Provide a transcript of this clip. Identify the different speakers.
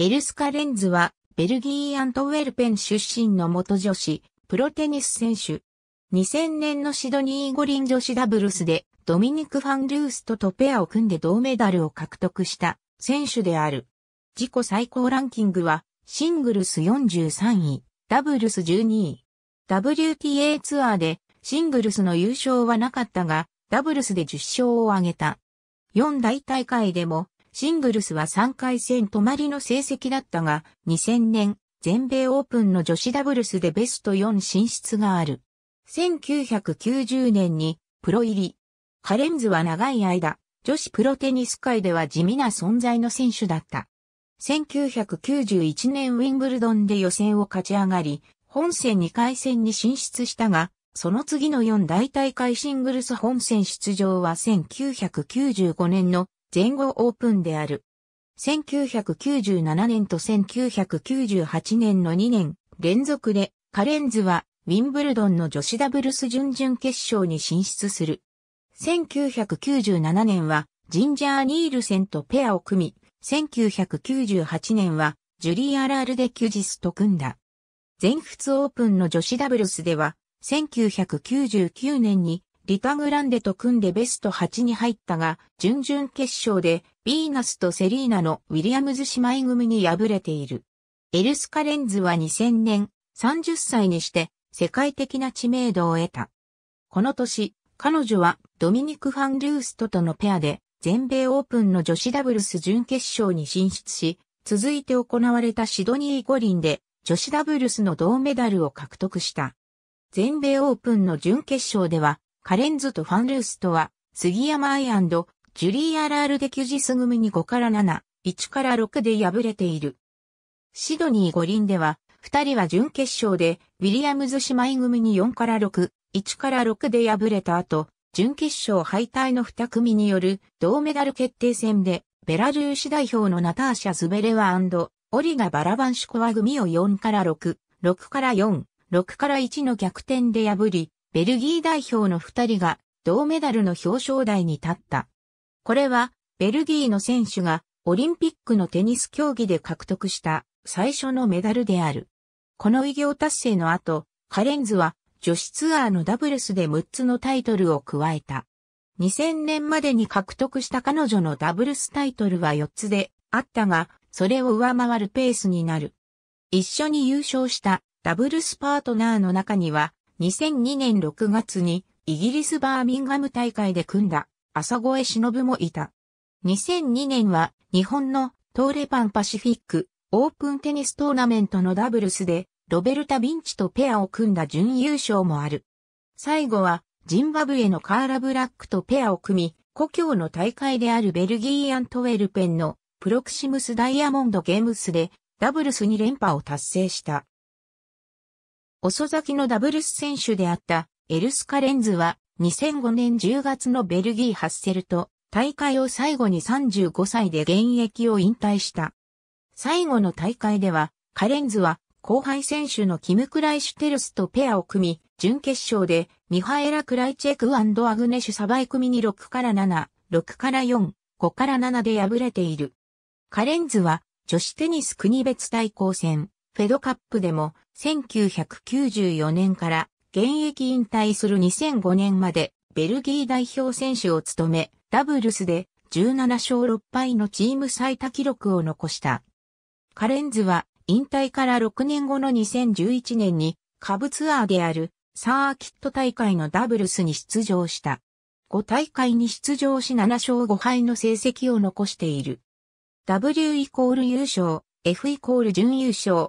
Speaker 1: エルスカレンズは、ベルギーアントウェルペン出身の元女子、プロテニス選手。2000年のシドニー五輪女子ダブルスで、ドミニク・ファン・ルーストとペアを組んで銅メダルを獲得した選手である。自己最高ランキングは、シングルス43位、ダブルス12位。WTA ツアーで、シングルスの優勝はなかったが、ダブルスで10勝を挙げた。4大大会でも、シングルスは3回戦止まりの成績だったが、2000年、全米オープンの女子ダブルスでベスト4進出がある。1990年にプロ入り。カレンズは長い間、女子プロテニス界では地味な存在の選手だった。1991年ウィンブルドンで予選を勝ち上がり、本戦2回戦に進出したが、その次の4大大会シングルス本戦出場は1995年の全豪オープンである。1997年と1998年の2年連続でカレンズはウィンブルドンの女子ダブルス準々決勝に進出する。1997年はジンジャー・ニールセンとペアを組み、1998年はジュリー・アラールデ・キュジスと組んだ。全仏オープンの女子ダブルスでは、1999年にリタグランデと組んでベスト8に入ったが、準々決勝でビーナスとセリーナのウィリアムズ姉妹組に敗れている。エルスカレンズは2000年30歳にして世界的な知名度を得た。この年、彼女はドミニク・ファン・ルーストとのペアで全米オープンの女子ダブルス準決勝に進出し、続いて行われたシドニー五輪で女子ダブルスの銅メダルを獲得した。全米オープンの準決勝ではカレンズとファンルースとは、杉山アアインド、ジュリー・アラール・デキュジス組に5から7、1から6で敗れている。シドニー五輪では、二人は準決勝で、ウィリアムズ姉妹組に4から6、1から6で敗れた後、準決勝敗退の2組による銅メダル決定戦で、ベラルーシ代表のナターシャ・ズベレワオリガ・バラバンシュコワ組を4から6、6から4、6から1の逆転で破り、ベルギー代表の二人が銅メダルの表彰台に立った。これは、ベルギーの選手がオリンピックのテニス競技で獲得した最初のメダルである。この偉業達成の後、カレンズは女子ツアーのダブルスで6つのタイトルを加えた。2000年までに獲得した彼女のダブルスタイトルは4つであったが、それを上回るペースになる。一緒に優勝したダブルスパートナーの中には、2002年6月にイギリスバーミンガム大会で組んだ朝越忍もいた。2002年は日本のトーレパンパシフィックオープンテニストーナメントのダブルスでロベルタ・ビンチとペアを組んだ準優勝もある。最後はジンバブエのカーラ・ブラックとペアを組み、故郷の大会であるベルギー・アントウェルペンのプロクシムス・ダイヤモンド・ゲームスでダブルスに連覇を達成した。遅咲きのダブルス選手であったエルスカレンズは2005年10月のベルギーハッセルと大会を最後に35歳で現役を引退した。最後の大会ではカレンズは後輩選手のキム・クライシュテルスとペアを組み、準決勝でミハエラ・クライチェクアグネシュ・サバイ組に6から7、6から4、5から7で敗れている。カレンズは女子テニス国別対抗戦、フェドカップでも1994年から現役引退する2005年までベルギー代表選手を務め、ダブルスで17勝6敗のチーム最多記録を残した。カレンズは引退から6年後の2011年に下部ツアーであるサーキット大会のダブルスに出場した。5大会に出場し7勝5敗の成績を残している。W イコール優勝、F イコール準優勝、